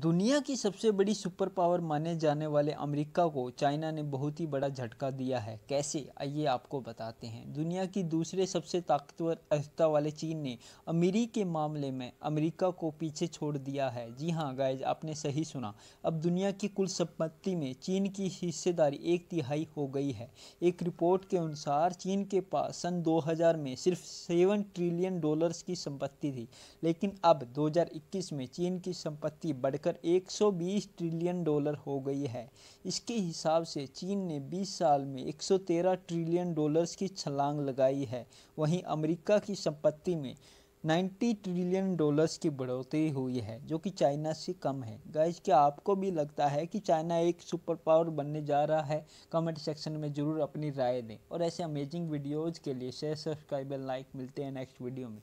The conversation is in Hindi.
दुनिया की सबसे बड़ी सुपर पावर माने जाने वाले अमेरिका को चाइना ने बहुत ही बड़ा झटका दिया है कैसे आइए आपको बताते हैं दुनिया की दूसरे सबसे ताकतवर अर्थता वाले चीन ने अमीरी के मामले में अमेरिका को पीछे छोड़ दिया है जी हाँ गाइज आपने सही सुना अब दुनिया की कुल संपत्ति में चीन की हिस्सेदारी एक तिहाई हो गई है एक रिपोर्ट के अनुसार चीन के पास सन दो में सिर्फ सेवन ट्रिलियन डॉलर्स की संपत्ति थी लेकिन अब दो में चीन की संपत्ति बढ़ बढ़कर 120 ट्रिलियन डॉलर हो गई है इसके हिसाब से चीन ने 20 साल में 113 ट्रिलियन डॉलर्स की छलांग लगाई है वहीं अमेरिका की संपत्ति में 90 ट्रिलियन डॉलर्स की बढ़ोतरी हुई है जो कि चाइना से कम है गाइज क्या आपको भी लगता है कि चाइना एक सुपर पावर बनने जा रहा है कमेंट सेक्शन में ज़रूर अपनी राय दें और ऐसे अमेजिंग वीडियोज़ के लिए शेयर सब्सक्राइब एंड लाइक मिलते हैं नेक्स्ट वीडियो में